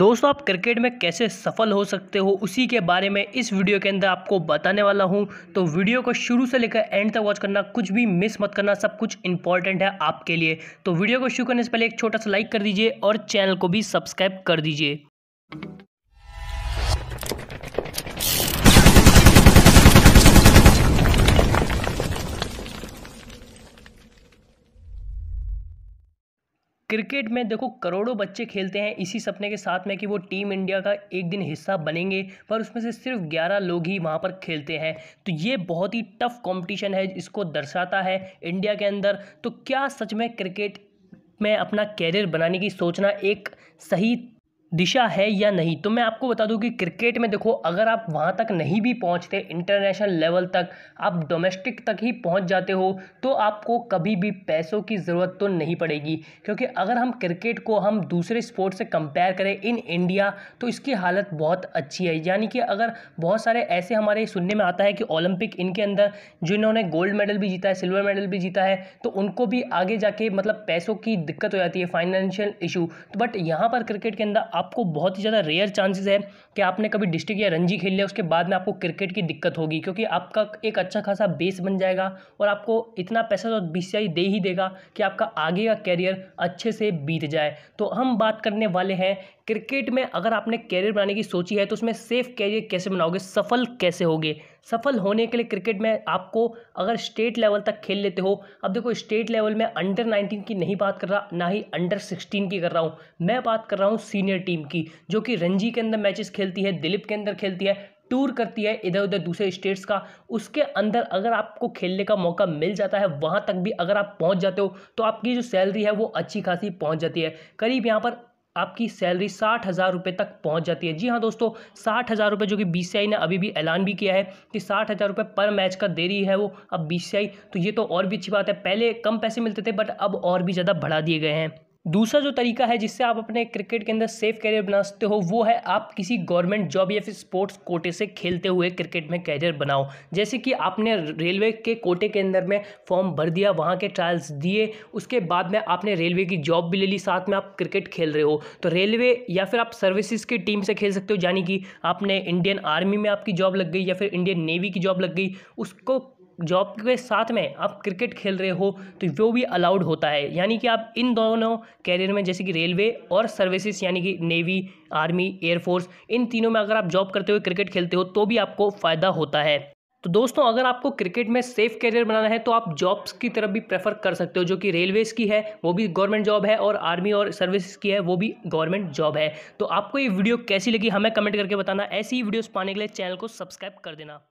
दोस्तों आप क्रिकेट में कैसे सफल हो सकते हो उसी के बारे में इस वीडियो के अंदर आपको बताने वाला हूं तो वीडियो को शुरू से लेकर एंड तक वॉच करना कुछ भी मिस मत करना सब कुछ इंपॉर्टेंट है आपके लिए तो वीडियो को शुरू करने से पहले एक छोटा सा लाइक कर दीजिए और चैनल को भी सब्सक्राइब कर दीजिए क्रिकेट में देखो करोड़ों बच्चे खेलते हैं इसी सपने के साथ में कि वो टीम इंडिया का एक दिन हिस्सा बनेंगे पर उसमें से सिर्फ ग्यारह लोग ही वहाँ पर खेलते हैं तो ये बहुत ही टफ कॉम्पिटिशन है इसको दर्शाता है इंडिया के अंदर तो क्या सच में क्रिकेट में अपना कैरियर बनाने की सोचना एक सही दिशा है या नहीं तो मैं आपको बता दूं कि क्रिकेट में देखो अगर आप वहाँ तक नहीं भी पहुँचते इंटरनेशनल लेवल तक आप डोमेस्टिक तक ही पहुँच जाते हो तो आपको कभी भी पैसों की ज़रूरत तो नहीं पड़ेगी क्योंकि अगर हम क्रिकेट को हम दूसरे स्पोर्ट से कंपेयर करें इन इंडिया तो इसकी हालत बहुत अच्छी है यानी कि अगर बहुत सारे ऐसे हमारे सुनने में आता है कि ओलंपिक इनके अंदर जिन्होंने गोल्ड मेडल भी जीता है सिल्वर मेडल भी जीता है तो उनको भी आगे जाके मतलब पैसों की दिक्कत हो जाती है फाइनेंशियल इशू तो बट यहाँ पर क्रिकेट के अंदर आपको बहुत ही ज़्यादा रेयर चांसेस है कि आपने कभी डिस्ट्रिक्ट या रणजी खेल लिया उसके बाद में आपको क्रिकेट की दिक्कत होगी क्योंकि आपका एक अच्छा खासा बेस बन जाएगा और आपको इतना पैसा तो बी दे ही देगा कि आपका आगे का कैरियर अच्छे से बीत जाए तो हम बात करने वाले हैं क्रिकेट में अगर आपने कैरियर बनाने की सोची है तो उसमें सेफ कैरियर कैसे बनाओगे सफल कैसे होगे सफल होने के लिए क्रिकेट में आपको अगर स्टेट लेवल तक खेल लेते हो अब देखो स्टेट लेवल में अंडर नाइनटीन की नहीं बात कर रहा ना ही अंडर सिक्सटीन की कर रहा हूँ मैं बात कर रहा हूँ सीनियर टीम की जो कि रणजी के अंदर मैचेस खेलती है दिलीप के अंदर खेलती है टूर करती है इधर उधर दूसरे स्टेट्स का उसके अंदर अगर आपको खेलने का मौका मिल जाता है वहाँ तक भी अगर आप पहुँच जाते हो तो आपकी जो सैलरी है वो अच्छी खासी पहुँच जाती है करीब यहाँ पर आपकी सैलरी साठ हज़ार रुपये तक पहुंच जाती है जी हाँ दोस्तों साठ हज़ार रुपये जो कि बी ने अभी भी ऐलान भी किया है कि साठ हज़ार रुपये पर मैच का दे रही है वो अब बी तो ये तो और भी अच्छी बात है पहले कम पैसे मिलते थे बट अब और भी ज़्यादा बढ़ा दिए गए हैं दूसरा जो तरीका है जिससे आप अपने क्रिकेट के अंदर सेफ कैरियर बना सकते हो वो है आप किसी गवर्नमेंट जॉब या फिर स्पोर्ट्स कोटे से खेलते हुए क्रिकेट में कैरियर बनाओ जैसे कि आपने रेलवे के कोटे के अंदर में फॉर्म भर दिया वहाँ के ट्रायल्स दिए उसके बाद में आपने रेलवे की जॉब भी ले ली साथ में आप क्रिकेट खेल रहे हो तो रेलवे या फिर आप सर्विसेज की टीम से खेल सकते हो यानी कि आपने इंडियन आर्मी में आपकी जॉब लग गई या फिर इंडियन नेवी की जॉब लग गई उसको जॉब के साथ में आप क्रिकेट खेल रहे हो तो वो भी अलाउड होता है यानी कि आप इन दोनों कैरियर में जैसे कि रेलवे और सर्विसेज यानी कि नेवी आर्मी एयरफोर्स इन तीनों में अगर आप जॉब करते हुए क्रिकेट खेलते हो तो भी आपको फ़ायदा होता है तो दोस्तों अगर आपको क्रिकेट में सेफ कैरियर बनाना है तो आप जॉब्स की तरफ भी प्रेफर कर सकते हो जो कि रेलवेज़ की है वो भी गवर्नमेंट जॉब है और आर्मी और सर्विस की है वो भी गवर्नमेंट जॉब है तो आपको ये वीडियो कैसी लगी हमें कमेंट करके बताना ऐसी ही वीडियोस पाने के लिए चैनल को सब्सक्राइब कर देना